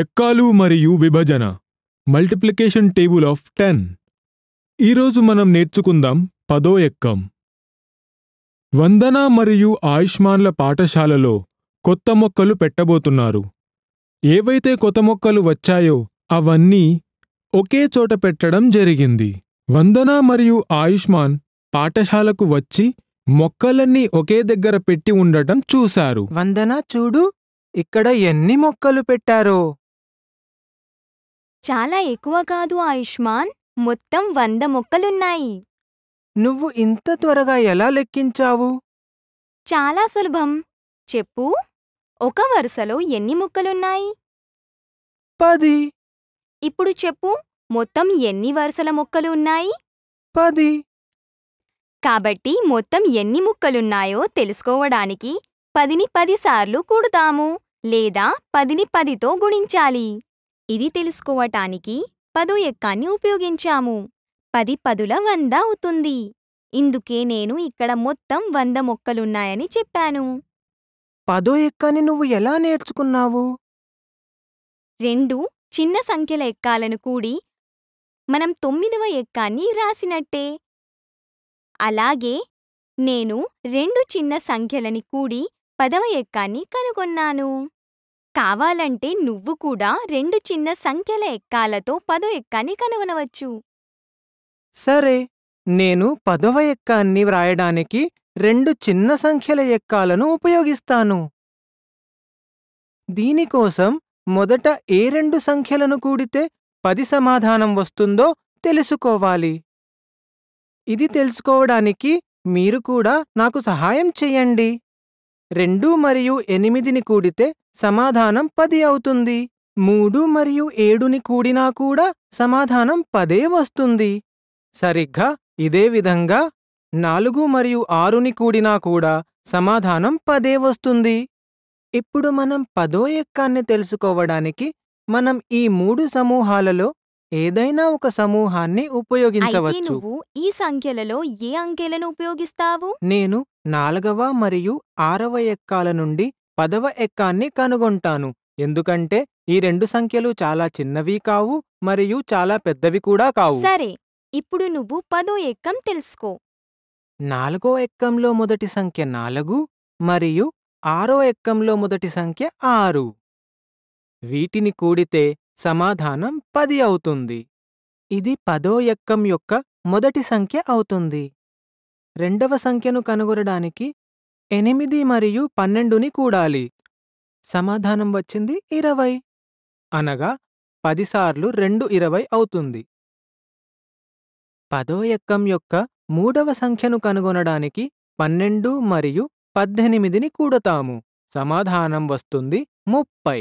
ఎక్కాలు మరియు విభజన multiplication table of ten ఈరోజు మనం నేర్చుకుందాం పదో ఎక్కం వందన మరియు ఆయుష్మాన్ల పాఠశాలలో కొత్త మొక్కలు పెట్టబోతున్నారు ఏవైతే కొత్త మొక్కలు వచ్చాయో అవన్నీ ఒకే చోట పెట్టడం జరిగింది వందన మరియు ఆయుష్మాన్ పాఠశాలకు వచ్చి మొక్కలన్నీ ఒకే దగ్గర పెట్టి ఉండటం చూశారు వందన చూడు ఇక్కడ ఎన్ని మొక్కలు పెట్టారో చాలా ఎక్కువ కాదు ఆయుష్మాన్ మొత్తం వంద మొక్కలున్నాయి నువ్వు ఇంత త్వరగా ఎలా లెక్కించావు చాలా సులభం చెప్పు ఒక వరుసలో ఎన్ని ముక్కలున్నాయి పది ఇప్పుడు చెప్పు మొత్తం ఎన్ని వరుసల మొక్కలు ఉన్నాయి పది కాబట్టి మొత్తం ఎన్ని ముక్కలున్నాయో తెలుసుకోవడానికి పదిని పదిసార్లు కూడుతాము లేదా పదిని పదితో గుణించాలి ఇది తెలుసుకోవటానికి పదు ఎక్కాన్ని ఉపయోగించాము పది పదుల వంద అవుతుంది ఇందుకే నేను ఇక్కడ మొత్తం వంద మొక్కలున్నాయని చెప్పాను పదో ఎక్కని నువ్వు ఎలా నేర్చుకున్నావు రెండు చిన్న సంఖ్యల ఎక్కాలను కూడి మనం తొమ్మిదవ ఎక్కాన్ని రాసినట్టే అలాగే నేను రెండు చిన్న సంఖ్యలని కూడి పదవ ఎక్కాన్ని కనుగొన్నాను కావాలంటే నువ్వు కూడా రెండు చిన్న సంఖ్యల ఎక్కాలతో పదో ఎక్కాన్ని కనుగొనవచ్చు సరే నేను పదవ ఎక్కాన్ని వ్రాయడానికి రెండు చిన్న సంఖ్యల ఎక్కాలను ఉపయోగిస్తాను దీనికోసం మొదట ఏ రెండు సంఖ్యలను కూడితే పది సమాధానం వస్తుందో తెలుసుకోవాలి ఇది తెలుసుకోవడానికి మీరు కూడా నాకు సహాయం చెయ్యండి రెండు మరియు ఎనిమిదిని కూడితే సమాధానం పది అవుతుంది మూడు మరియు ఏడుని కూడినా కూడా సమాధానం పదే వస్తుంది సరిగ్గా ఇదే విధంగా నాలుగు మరియు ఆరుని కూడినా కూడా సమాధానం పదే వస్తుంది ఇప్పుడు మనం పదో ఎక్కాన్ని తెలుసుకోవడానికి మనం ఈ మూడు సమూహాలలో ఏదైనా ఒక సమూహాన్ని ఉపయోగించవచ్చు ఈ సంఖ్యలలో ఏ అంకెలను ఉపయోగిస్తావు నేను నాలుగవ మరియు ఆరవ ఎక్కాల నుండి పదవ ఎక్కాన్ని కనుగొంటాను ఎందుకంటే ఈ రెండు సంఖ్యలు చాలా చిన్నవి కావు మరియు చాలా పెద్దవి కూడా కావు సరే ఇప్పుడు నువ్వు పదో ఎక్కం తెలుసుకో నాలుగో ఎక్కంలో మొదటి సంఖ్య నాలుగు మరియు ఆరో ఎక్కంలో మొదటి సంఖ్య ఆరు వీటిని కూడితే సమాధానం పది అవుతుంది ఇది పదో ఎక్కం యొక్క మొదటి సంఖ్య అవుతుంది రెండవ సంఖ్యను కనుగొనడానికి ఎనిమిది మరియు పన్నెండుని కూడాలి సమాధానం వచ్చింది ఇరవై అనగా పదిసార్లు రెండు ఇరవై అవుతుంది పదో ఎక్కం యొక్క మూడవ సంఖ్యను కనుగొనడానికి పన్నెండు మరియు పద్దెనిమిదిని కూడతాము సమాధానం వస్తుంది ముప్పై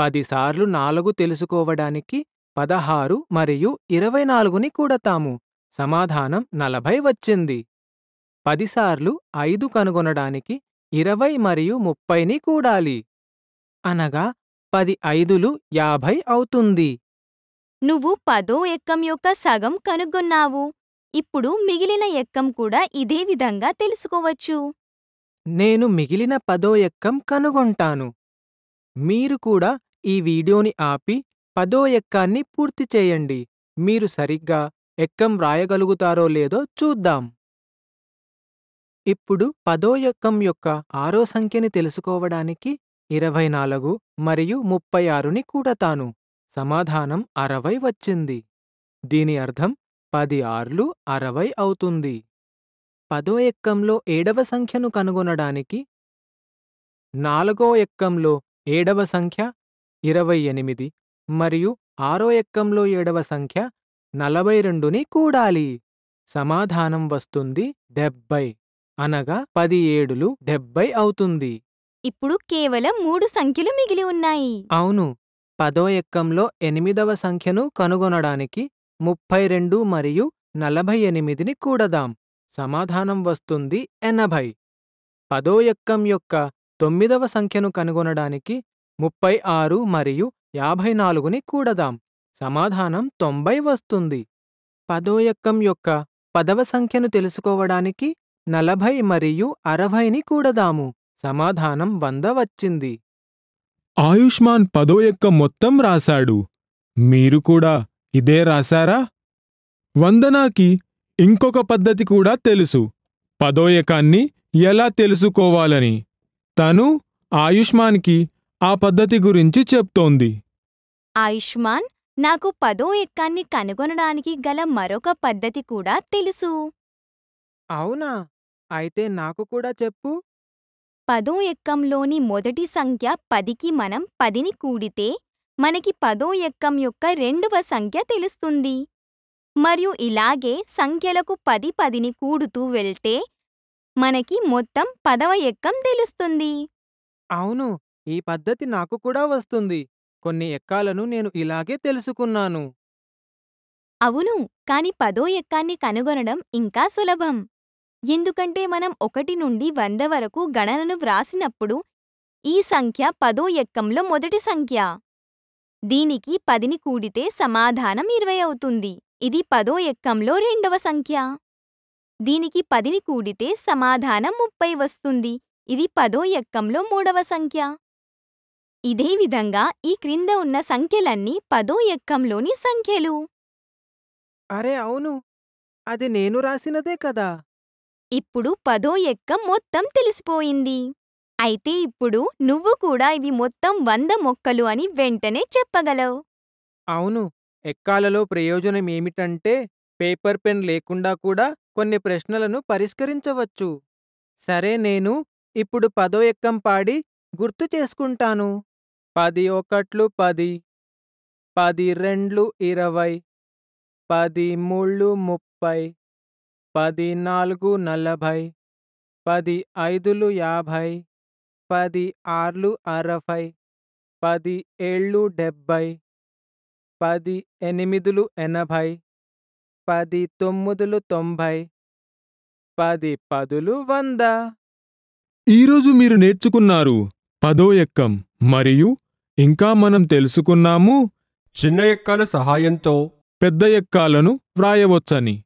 పదిసార్లు నాలుగు తెలుసుకోవడానికి పదహారు మరియు ఇరవై నాలుగుని కూడతాము సమాధానం నలభై వచ్చింది పదిసార్లు ఐదు కనుగొనడానికి ఇరవై మరియు ముప్పైని కూడాలి అనగా పది ఐదులు యాభై అవుతుంది నువ్వు పదో ఎక్కం యొక్క సగం కనుగొన్నావు ఇప్పుడు మిగిలిన ఎక్కం కూడా ఇదే విధంగా తెలుసుకోవచ్చు నేను మిగిలిన పదో ఎక్కం కనుగొంటాను మీరు కూడా ఈ వీడియోని ఆపి పదో ఎక్కాన్ని పూర్తి చేయండి మీరు సరిగ్గా ఎక్కం వ్రాయగలుగుతారో లేదో చూద్దాం ఇప్పుడు పదో ఎక్కం యొక్క ఆరో సంఖ్యని తెలుసుకోవడానికి ఇరవై నాలుగు మరియు ముప్పై ఆరుని కూడతాను సమాధానం అరవై వచ్చింది దీని అర్థం పది ఆర్లు అరవై అవుతుంది పదో ఎక్కంలో ఏడవ సంఖ్యను కనుగొనడానికి నాలుగో ఎక్కంలో ఏడవ సంఖ్య ఇరవై ఎనిమిది మరియు ఆరో ఎక్కంలో ఏడవ సంఖ్య నలభై రెండుని కూడాలి సమాధానం వస్తుంది డెబ్బై అనగా పది ఏడులు డెబ్బై అవుతుంది ఇప్పుడు కేవలం మూడు సంఖ్యలు మిగిలి ఉన్నాయి అవును పదో ఎక్కంలో ఎనిమిదవ సంఖ్యను కనుగొనడానికి ముప్పై రెండు మరియు నలభై ఎనిమిదిని కూడదాం సమాధానం వస్తుంది ఎనభై పదో ఎక్కం యొక్క తొమ్మిదవ సంఖ్యను కనుగొనడానికి ముప్పై ఆరు మరియు యాభై నాలుగుని కూడదాం సమాధానం తొంభై వస్తుంది పదోయక్కం యొక్క పదవ సంఖ్యను తెలుసుకోవడానికి నలభై మరియు అరవైని కూడదాము సమాధానం వంద వచ్చింది ఆయుష్మాన్ పదోయక్క మొత్తం రాశాడు మీరు కూడా ఇదే రాశారా వందనాకి ఇంకొక పద్ధతి కూడా తెలుసు పదోయకాన్ని ఎలా తెలుసుకోవాలని తను ఆయుష్మాన్కి ఆ పద్ధతి గురించి చెప్తోంది ఆయుష్మాన్ నాకు పదో ఎక్కాన్ని కనుగొనడానికి గల మరొక పద్ధతి కూడా తెలుసు అవునా అయితే నాకు కూడా చెప్పు పదో ఎక్కంలోని మొదటి సంఖ్య పదికి మనం పదిని కూడితే మనకి పదో ఎక్కం యొక్క రెండవ సంఖ్య తెలుస్తుంది మరియు ఇలాగే సంఖ్యలకు పది పదిని కూడుతూ వెళ్తే మనకి మొత్తం పదవ ఎక్కం తెలుస్తుంది అవును ఈ పద్ధతి నాకు కూడా వస్తుంది కొన్ని ఎక్కాలను నేను ఇలాగే తెలుసుకున్నాను అవును కాని పదో ఎక్కాన్ని కనుగొనడం ఇంకా సులభం ఎందుకంటే మనం ఒకటి నుండి వంద వరకు గణనను వ్రాసినప్పుడు ఈ సంఖ్య పదో ఎక్కంలో మొదటి సంఖ్య దీనికి పదిని కూడితే సమాధానం ఇరవై అవుతుంది ఇది పదో ఎక్కంలో రెండవ సంఖ్య దీనికి పదిని కూడితే సమాధానం ముప్పై వస్తుంది ఇది పదో ఎక్కంలో మూడవ సంఖ్య ఇదే విధంగా ఈ క్రింద ఉన్న సంఖ్యలన్నీ పదో ఎక్కంలోని సంఖ్యలు అరే అవును అది నేను రాసినదే కదా ఇప్పుడు పదో ఎక్కం మొత్తం తెలిసిపోయింది అయితే ఇప్పుడు నువ్వు కూడా ఇవి మొత్తం వంద మొక్కలు అని వెంటనే చెప్పగలవు అవును ఎక్కాలలో ప్రయోజనమేమిటంటే పేపర్ పెన్ లేకుండా కూడా కొన్ని ప్రశ్నలను పరిష్కరించవచ్చు సరే నేను ఇప్పుడు పదో ఎక్కం పాడి గుర్తు చేసుకుంటాను పది ఒకట్లు పది పది రెండ్లు ఇరవై పది మూళ్ళు ముప్పై పది నాలుగు నలభై పది ఐదులు యాభై పది ఆర్లు అరవై పది ఏళ్ళు డెబ్బై పది ఎనిమిదులు ఎనభై పది తొమ్మిదులు తొంభై పది పదులు వంద ఈరోజు మీరు నేర్చుకున్నారు పదో ఎక్కం మరియు ఇంకా మనం తెలుసుకున్నాము చిన్న ఎక్కాల సహాయంతో పెద్ద ఎక్కాలను వ్రాయవచ్చని